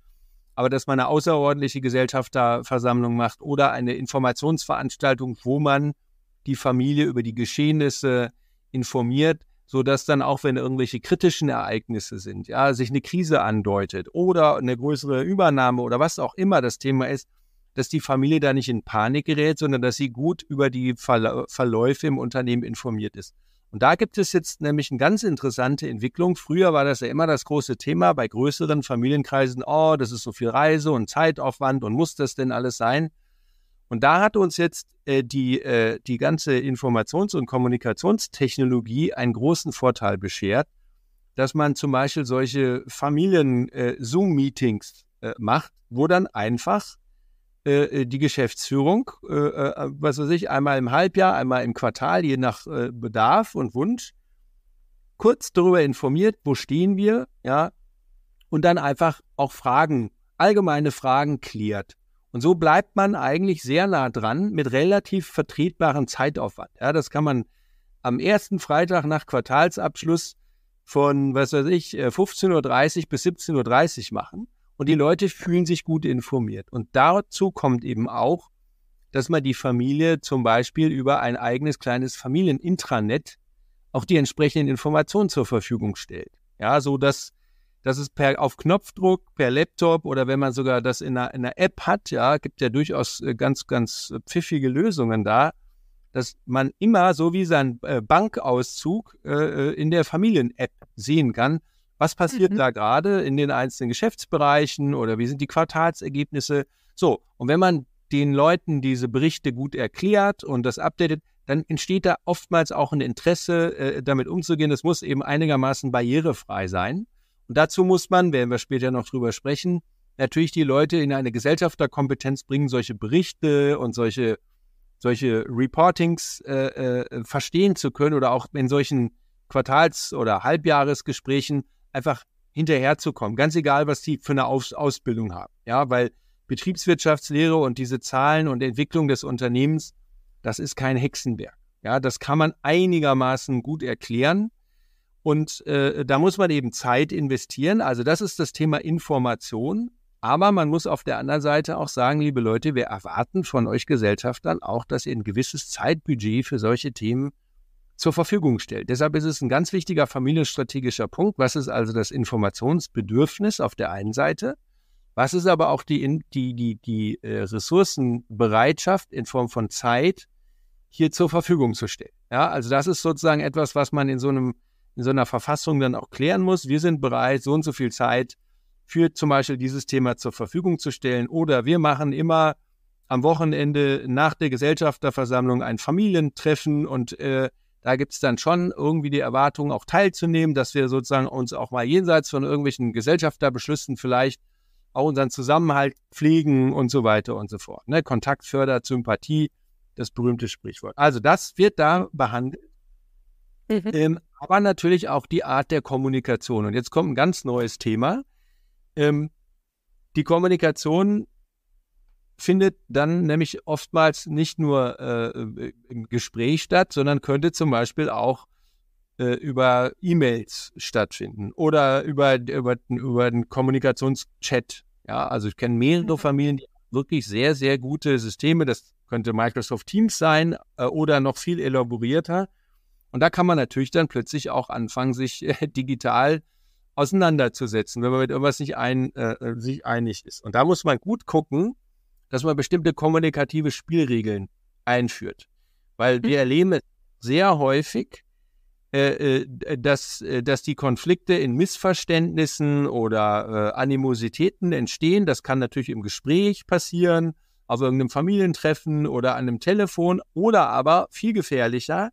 aber dass man eine außerordentliche Gesellschafterversammlung macht oder eine Informationsveranstaltung, wo man die Familie über die Geschehnisse informiert, sodass dann auch, wenn irgendwelche kritischen Ereignisse sind, ja, sich eine Krise andeutet oder eine größere Übernahme oder was auch immer das Thema ist, dass die Familie da nicht in Panik gerät, sondern dass sie gut über die Verläufe im Unternehmen informiert ist. Und da gibt es jetzt nämlich eine ganz interessante Entwicklung. Früher war das ja immer das große Thema bei größeren Familienkreisen. Oh, das ist so viel Reise und Zeitaufwand und muss das denn alles sein? Und da hat uns jetzt äh, die, äh, die ganze Informations- und Kommunikationstechnologie einen großen Vorteil beschert, dass man zum Beispiel solche Familien-Zoom-Meetings äh, äh, macht, wo dann einfach äh, äh, die Geschäftsführung, äh, äh, was weiß ich, einmal im Halbjahr, einmal im Quartal, je nach äh, Bedarf und Wunsch, kurz darüber informiert, wo stehen wir, ja, und dann einfach auch Fragen, allgemeine Fragen klärt. Und so bleibt man eigentlich sehr nah dran mit relativ vertretbaren Zeitaufwand. Ja, das kann man am ersten Freitag nach Quartalsabschluss von, was weiß ich, 15.30 Uhr bis 17.30 Uhr machen und die Leute fühlen sich gut informiert. Und dazu kommt eben auch, dass man die Familie zum Beispiel über ein eigenes kleines Familienintranet auch die entsprechenden Informationen zur Verfügung stellt. Ja, so dass, dass es per, auf Knopfdruck, per Laptop oder wenn man sogar das in einer, in einer App hat, ja, gibt ja durchaus äh, ganz, ganz äh, pfiffige Lösungen da, dass man immer so wie sein äh, Bankauszug äh, in der Familien-App sehen kann was passiert mhm. da gerade in den einzelnen Geschäftsbereichen oder wie sind die Quartalsergebnisse? So, und wenn man den Leuten diese Berichte gut erklärt und das updatet, dann entsteht da oftmals auch ein Interesse, äh, damit umzugehen. Das muss eben einigermaßen barrierefrei sein. Und dazu muss man, werden wir später noch drüber sprechen, natürlich die Leute in eine Gesellschafterkompetenz bringen, solche Berichte und solche, solche Reportings äh, äh, verstehen zu können oder auch in solchen Quartals- oder Halbjahresgesprächen einfach hinterherzukommen, ganz egal, was die für eine Aus Ausbildung haben. Ja, weil Betriebswirtschaftslehre und diese Zahlen und Entwicklung des Unternehmens, das ist kein Hexenwerk. Ja, das kann man einigermaßen gut erklären. Und äh, da muss man eben Zeit investieren. Also das ist das Thema Information. Aber man muss auf der anderen Seite auch sagen, liebe Leute, wir erwarten von euch Gesellschaftern auch, dass ihr ein gewisses Zeitbudget für solche Themen zur Verfügung stellt. Deshalb ist es ein ganz wichtiger familienstrategischer Punkt. Was ist also das Informationsbedürfnis auf der einen Seite? Was ist aber auch die, die, die, die äh, Ressourcenbereitschaft in Form von Zeit hier zur Verfügung zu stellen? Ja, also das ist sozusagen etwas, was man in so einem, in so einer Verfassung dann auch klären muss. Wir sind bereit, so und so viel Zeit für zum Beispiel dieses Thema zur Verfügung zu stellen. Oder wir machen immer am Wochenende nach der Gesellschafterversammlung ein Familientreffen und äh, da gibt es dann schon irgendwie die Erwartung, auch teilzunehmen, dass wir sozusagen uns auch mal jenseits von irgendwelchen Gesellschafterbeschlüssen vielleicht auch unseren Zusammenhalt pflegen und so weiter und so fort. Ne? Kontakt fördert Sympathie, das berühmte Sprichwort. Also das wird da behandelt. Mhm. Ähm, aber natürlich auch die Art der Kommunikation. Und jetzt kommt ein ganz neues Thema. Ähm, die Kommunikation findet dann nämlich oftmals nicht nur äh, äh im Gespräch statt, sondern könnte zum Beispiel auch äh, über E-Mails stattfinden oder über, über, über den Kommunikationschat. Ja, also ich kenne mehrere mhm. Familien, die wirklich sehr, sehr gute Systeme, das könnte Microsoft Teams sein äh, oder noch viel elaborierter. Und da kann man natürlich dann plötzlich auch anfangen, sich äh, digital auseinanderzusetzen, wenn man mit irgendwas nicht ein, äh, sich einig ist. Und da muss man gut gucken, dass man bestimmte kommunikative Spielregeln einführt. Weil hm. wir erleben es sehr häufig, äh, äh, dass, äh, dass die Konflikte in Missverständnissen oder äh, Animositäten entstehen. Das kann natürlich im Gespräch passieren, auf irgendeinem Familientreffen oder an einem Telefon oder aber viel gefährlicher,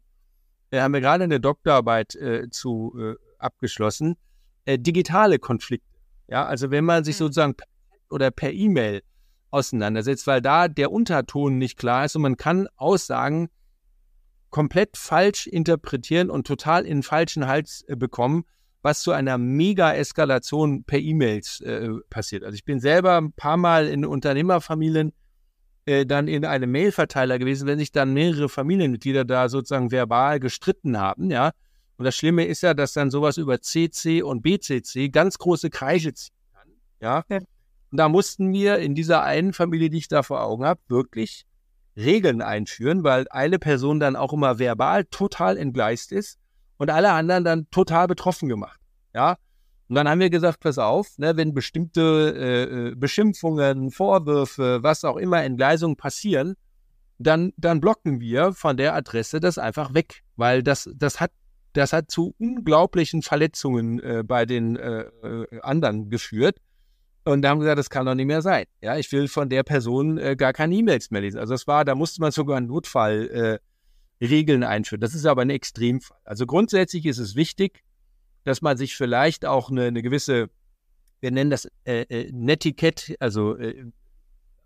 äh, haben wir gerade eine Doktorarbeit zu abgeschlossen, digitale Konflikte. Ja, also wenn man sich hm. sozusagen oder per E-Mail auseinandersetzt, weil da der Unterton nicht klar ist und man kann Aussagen komplett falsch interpretieren und total in den falschen Hals äh, bekommen, was zu einer Mega-Eskalation per E-Mails äh, passiert. Also ich bin selber ein paar Mal in Unternehmerfamilien äh, dann in einem Mailverteiler gewesen, wenn sich dann mehrere Familienmitglieder da sozusagen verbal gestritten haben, ja. Und das Schlimme ist ja, dass dann sowas über CC und BCC ganz große Kreise ziehen kann, ja. ja. Und da mussten wir in dieser einen Familie, die ich da vor Augen habe, wirklich Regeln einführen, weil eine Person dann auch immer verbal total entgleist ist und alle anderen dann total betroffen gemacht. Ja. Und dann haben wir gesagt, pass auf, ne, wenn bestimmte äh, äh Beschimpfungen, Vorwürfe, was auch immer, Entgleisungen passieren, dann, dann blocken wir von der Adresse das einfach weg, weil das, das, hat, das hat zu unglaublichen Verletzungen äh, bei den äh, äh anderen geführt. Und da haben gesagt, das kann doch nicht mehr sein. Ja, ich will von der Person äh, gar keine E-Mails mehr lesen. Also es war, da musste man sogar Notfallregeln äh, einführen. Das ist aber ein Extremfall. Also grundsätzlich ist es wichtig, dass man sich vielleicht auch eine, eine gewisse, wir nennen das äh, äh, Netiquette, also äh,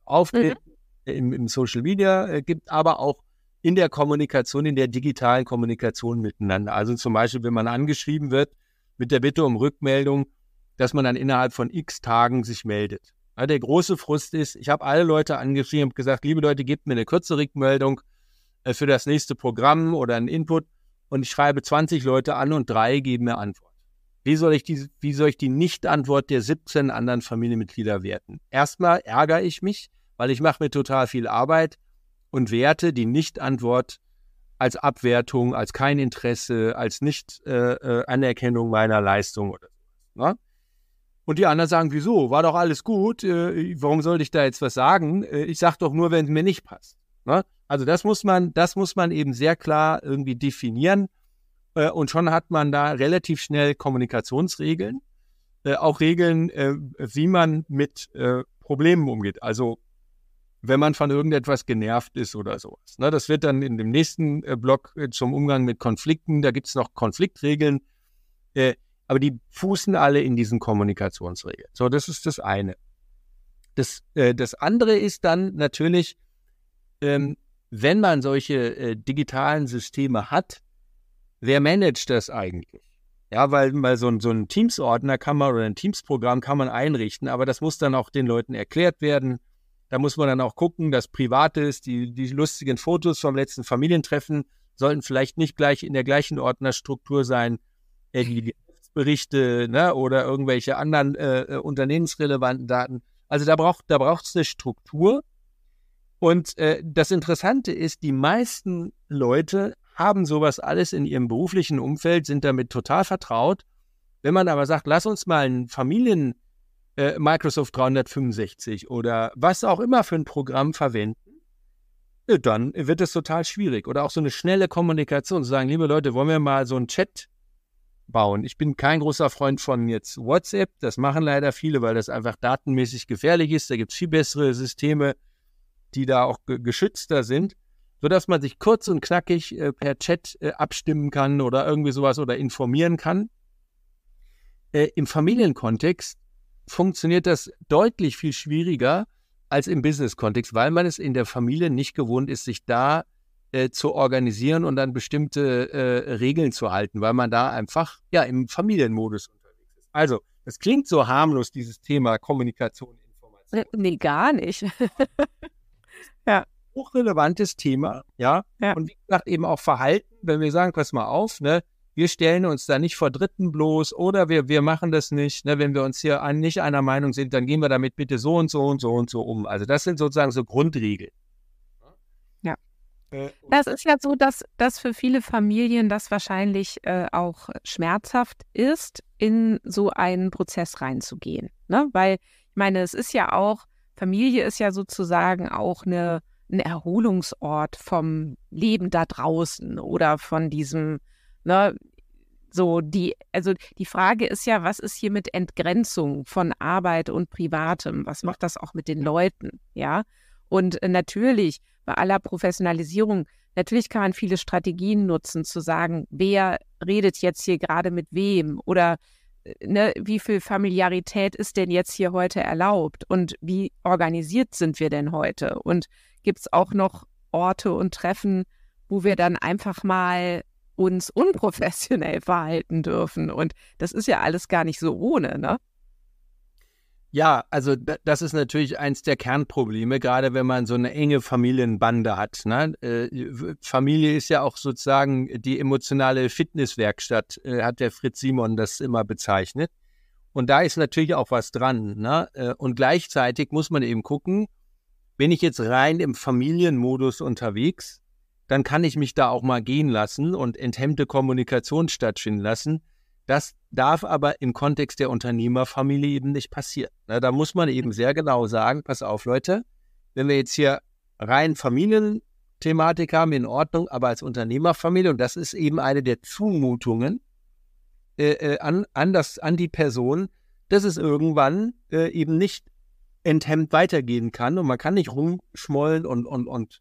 Auftreten mhm. Äh, im, im, Social Media äh, gibt, aber auch in der Kommunikation, in der digitalen Kommunikation miteinander. Also zum Beispiel, wenn man angeschrieben wird mit der Bitte um Rückmeldung, dass man dann innerhalb von x Tagen sich meldet. Ja, der große Frust ist, ich habe alle Leute angeschrieben und gesagt, liebe Leute, gebt mir eine kurze Rückmeldung äh, für das nächste Programm oder einen Input und ich schreibe 20 Leute an und drei geben mir Antwort. Wie soll ich die, wie soll ich die Nichtantwort der 17 anderen Familienmitglieder werten? Erstmal ärgere ich mich, weil ich mache mir total viel Arbeit und werte die Nichtantwort als Abwertung, als kein Interesse, als nicht äh, äh Anerkennung meiner Leistung oder so. Ne? Und die anderen sagen, wieso? War doch alles gut. Äh, warum sollte ich da jetzt was sagen? Äh, ich sage doch nur, wenn es mir nicht passt. Ne? Also das muss man, das muss man eben sehr klar irgendwie definieren. Äh, und schon hat man da relativ schnell Kommunikationsregeln. Äh, auch Regeln, äh, wie man mit äh, Problemen umgeht. Also wenn man von irgendetwas genervt ist oder sowas. Ne? Das wird dann in dem nächsten Block zum Umgang mit Konflikten. Da gibt es noch Konfliktregeln aber die fußen alle in diesen Kommunikationsregeln. So, das ist das eine. Das, äh, das andere ist dann natürlich, ähm, wenn man solche äh, digitalen Systeme hat, wer managt das eigentlich? Ja, weil, weil so, ein, so ein Teams-Ordner kann man oder ein Teams-Programm kann man einrichten, aber das muss dann auch den Leuten erklärt werden. Da muss man dann auch gucken, dass Privates, die, die lustigen Fotos vom letzten Familientreffen sollten vielleicht nicht gleich in der gleichen Ordnerstruktur sein, äh, die Berichte ne, oder irgendwelche anderen äh, äh, unternehmensrelevanten Daten. Also da braucht da braucht's eine Struktur. Und äh, das Interessante ist, die meisten Leute haben sowas alles in ihrem beruflichen Umfeld, sind damit total vertraut. Wenn man aber sagt, lass uns mal ein Familien äh, Microsoft 365 oder was auch immer für ein Programm verwenden, äh, dann wird es total schwierig. Oder auch so eine schnelle Kommunikation zu sagen, liebe Leute, wollen wir mal so einen Chat bauen. Ich bin kein großer Freund von jetzt WhatsApp. Das machen leider viele, weil das einfach datenmäßig gefährlich ist. Da gibt es viel bessere Systeme, die da auch geschützter sind, sodass man sich kurz und knackig äh, per Chat äh, abstimmen kann oder irgendwie sowas oder informieren kann. Äh, Im Familienkontext funktioniert das deutlich viel schwieriger als im Business-Kontext, weil man es in der Familie nicht gewohnt ist, sich da äh, zu organisieren und dann bestimmte äh, Regeln zu halten, weil man da einfach ja im Familienmodus unterwegs ist. Also, das klingt so harmlos, dieses Thema Kommunikation, Information. Äh, nee, gar nicht. ja. Hochrelevantes Thema, ja? ja? Und wie gesagt, eben auch Verhalten, wenn wir sagen, pass mal auf, ne? Wir stellen uns da nicht vor Dritten bloß oder wir, wir machen das nicht. Ne? Wenn wir uns hier an, nicht einer Meinung sind, dann gehen wir damit bitte so und so und so und so um. Also das sind sozusagen so Grundregeln. Äh, das ist ja so, dass das für viele Familien das wahrscheinlich äh, auch schmerzhaft ist, in so einen Prozess reinzugehen. Ne? Weil, ich meine, es ist ja auch, Familie ist ja sozusagen auch eine, ein Erholungsort vom Leben da draußen oder von diesem, ne, so die, also die Frage ist ja, was ist hier mit Entgrenzung von Arbeit und Privatem? Was macht das auch mit den Leuten? Ja. Und äh, natürlich bei aller Professionalisierung, natürlich kann man viele Strategien nutzen, zu sagen, wer redet jetzt hier gerade mit wem oder äh, ne, wie viel Familiarität ist denn jetzt hier heute erlaubt und wie organisiert sind wir denn heute? Und gibt es auch noch Orte und Treffen, wo wir dann einfach mal uns unprofessionell verhalten dürfen. Und das ist ja alles gar nicht so ohne, ne? Ja, also das ist natürlich eins der Kernprobleme, gerade wenn man so eine enge Familienbande hat. Ne? Äh, Familie ist ja auch sozusagen die emotionale Fitnesswerkstatt, äh, hat der Fritz Simon das immer bezeichnet. Und da ist natürlich auch was dran. Ne? Äh, und gleichzeitig muss man eben gucken, bin ich jetzt rein im Familienmodus unterwegs, dann kann ich mich da auch mal gehen lassen und enthemmte Kommunikation stattfinden lassen. Das darf aber im Kontext der Unternehmerfamilie eben nicht passieren. Na, ne? da muss man eben sehr genau sagen, pass auf Leute, wenn wir jetzt hier rein Familienthematik haben, in Ordnung, aber als Unternehmerfamilie, und das ist eben eine der Zumutungen äh, äh an, an, das, an die Person, dass es irgendwann äh, eben nicht enthemmt weitergehen kann und man kann nicht rumschmollen und, und, und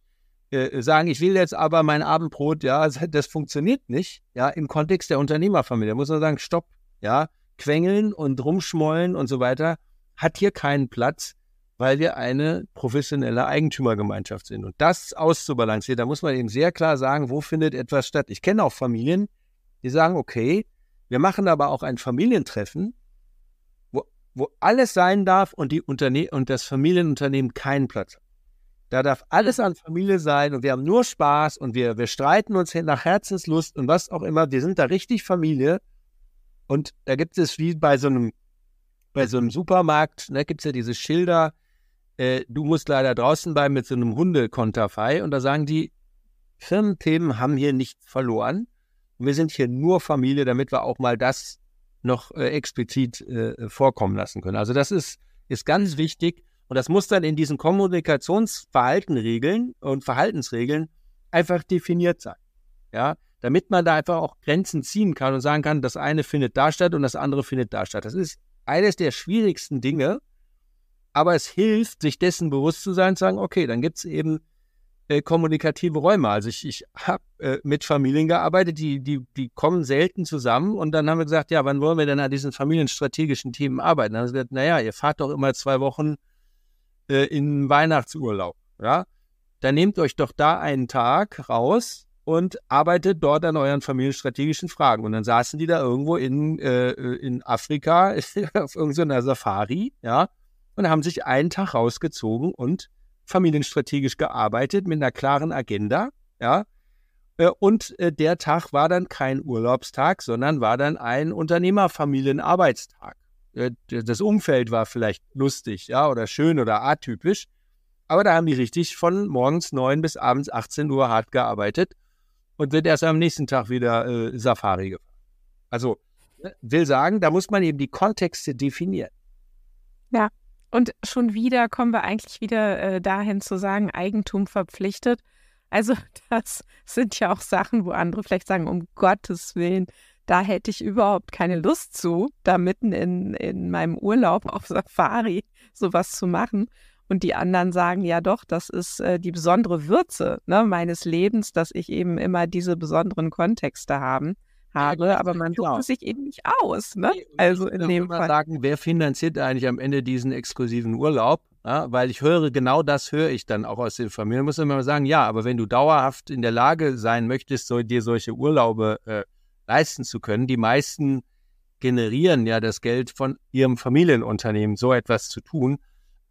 äh, äh, sagen, ich will jetzt aber mein Abendbrot, ja, also, das funktioniert nicht, ja, im Kontext der Unternehmerfamilie. Da muss man sagen, stopp, ja, quengeln und rumschmollen und so weiter hat hier keinen Platz, weil wir eine professionelle Eigentümergemeinschaft sind. Und das auszubalancieren, da muss man eben sehr klar sagen, wo findet etwas statt. Ich kenne auch Familien, die sagen, okay, wir machen aber auch ein Familientreffen, wo, wo alles sein darf und, die Unterne und das Familienunternehmen keinen Platz hat. Da darf alles an Familie sein und wir haben nur Spaß und wir, wir streiten uns nach Herzenslust und was auch immer. Wir sind da richtig Familie. Und da gibt es wie bei so einem, bei so einem Supermarkt, ne, gibt es ja diese Schilder, äh, du musst leider draußen bleiben mit so einem Hundekonterfei. Und da sagen die, Firmenthemen haben hier nichts verloren. Und wir sind hier nur Familie, damit wir auch mal das noch äh, explizit äh, vorkommen lassen können. Also das ist, ist ganz wichtig. Und das muss dann in diesen Kommunikationsverhaltenregeln und Verhaltensregeln einfach definiert sein. Ja, damit man da einfach auch Grenzen ziehen kann und sagen kann, das eine findet da statt und das andere findet da statt. Das ist eines der schwierigsten Dinge, aber es hilft, sich dessen bewusst zu sein, zu sagen, okay, dann gibt es eben äh, kommunikative Räume. Also ich, ich habe äh, mit Familien gearbeitet, die, die, die kommen selten zusammen und dann haben wir gesagt, ja, wann wollen wir denn an diesen familienstrategischen Themen arbeiten? Dann haben sie gesagt, naja, ihr fahrt doch immer zwei Wochen äh, in Weihnachtsurlaub, ja, dann nehmt euch doch da einen Tag raus und arbeitet dort an euren familienstrategischen Fragen. Und dann saßen die da irgendwo in, äh, in Afrika auf irgendeiner Safari, ja, und haben sich einen Tag rausgezogen und familienstrategisch gearbeitet mit einer klaren Agenda, ja. Äh, und äh, der Tag war dann kein Urlaubstag, sondern war dann ein Unternehmerfamilienarbeitstag. Äh, das Umfeld war vielleicht lustig, ja, oder schön oder atypisch. Aber da haben die richtig von morgens 9 bis abends 18 Uhr hart gearbeitet und sind erst am nächsten Tag wieder äh, Safari gefahren. Also ne, will sagen, da muss man eben die Kontexte definieren. Ja, und schon wieder kommen wir eigentlich wieder äh, dahin zu sagen, Eigentum verpflichtet. Also das sind ja auch Sachen, wo andere vielleicht sagen, um Gottes Willen, da hätte ich überhaupt keine Lust zu, da mitten in, in meinem Urlaub auf Safari sowas zu machen. Und die anderen sagen, ja doch, das ist äh, die besondere Würze ne, meines Lebens, dass ich eben immer diese besonderen Kontexte haben, habe. Aber man sucht es sich eben nicht aus. Ne? Also in dem Fall. sagen, wer finanziert eigentlich am Ende diesen exklusiven Urlaub? Ja, weil ich höre, genau das höre ich dann auch aus den Familien. Muss man immer sagen, ja, aber wenn du dauerhaft in der Lage sein möchtest, so, dir solche Urlaube äh, leisten zu können. Die meisten generieren ja das Geld von ihrem Familienunternehmen, so etwas zu tun.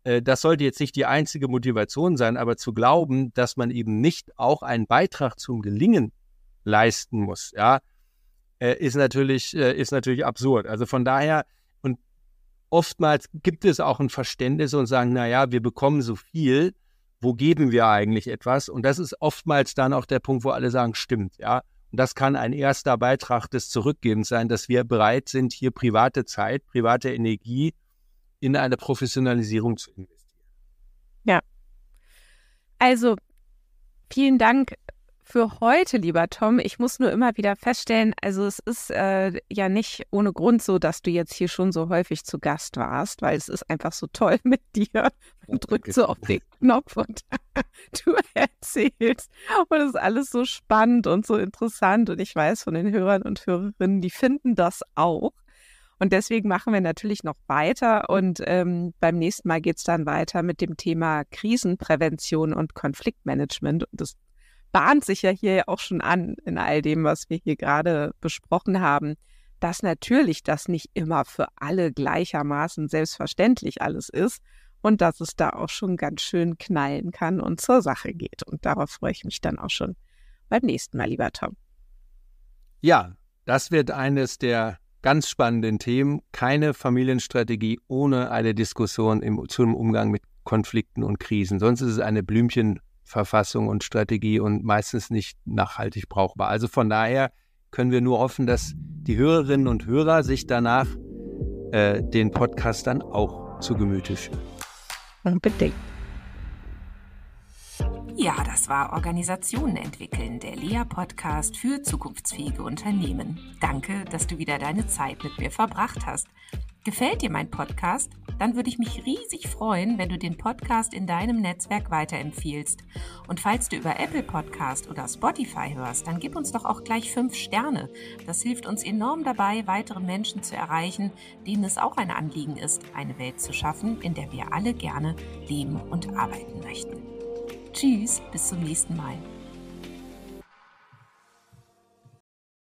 Äh, das sollte jetzt nicht die einzige Motivation sein, aber zu glauben, dass man eben nicht auch einen Beitrag zum Gelingen leisten muss, ja, äh, ist natürlich, äh, ist natürlich absurd. Also von daher, und oftmals gibt es auch ein Verständnis und sagen, naja, wir bekommen so viel, wo geben wir eigentlich etwas? Und das ist oftmals dann auch der Punkt, wo alle sagen, stimmt, ja das kann ein erster Beitrag des Zurückgebens sein, dass wir bereit sind, hier private Zeit, private Energie in eine Professionalisierung zu investieren. Ja. Also vielen Dank für heute, lieber Tom. Ich muss nur immer wieder feststellen, also es ist äh, ja nicht ohne Grund so, dass du jetzt hier schon so häufig zu Gast warst, weil es ist einfach so toll mit dir. Man drückt so auf den Knopf und du erzählst. Und es ist alles so spannend und so interessant. Und ich weiß von den Hörern und Hörerinnen, die finden das auch. Und deswegen machen wir natürlich noch weiter. Und ähm, beim nächsten Mal geht es dann weiter mit dem Thema Krisenprävention und Konfliktmanagement. Und das bahnt sich ja hier auch schon an in all dem, was wir hier gerade besprochen haben, dass natürlich das nicht immer für alle gleichermaßen selbstverständlich alles ist und dass es da auch schon ganz schön knallen kann und zur Sache geht. Und darauf freue ich mich dann auch schon beim nächsten Mal, lieber Tom. Ja, das wird eines der ganz spannenden Themen. Keine Familienstrategie ohne eine Diskussion im, zum Umgang mit Konflikten und Krisen. Sonst ist es eine Blümchen- Verfassung und Strategie und meistens nicht nachhaltig brauchbar. Also von daher können wir nur hoffen, dass die Hörerinnen und Hörer sich danach äh, den Podcast dann auch zu Gemüte führen. Unbedingt. Ja, das war Organisationen entwickeln, der Lea-Podcast für zukunftsfähige Unternehmen. Danke, dass du wieder deine Zeit mit mir verbracht hast. Gefällt dir mein Podcast? Dann würde ich mich riesig freuen, wenn du den Podcast in deinem Netzwerk weiterempfiehlst. Und falls du über Apple Podcast oder Spotify hörst, dann gib uns doch auch gleich fünf Sterne. Das hilft uns enorm dabei, weitere Menschen zu erreichen, denen es auch ein Anliegen ist, eine Welt zu schaffen, in der wir alle gerne leben und arbeiten möchten. Tschüss, bis zum nächsten Mal.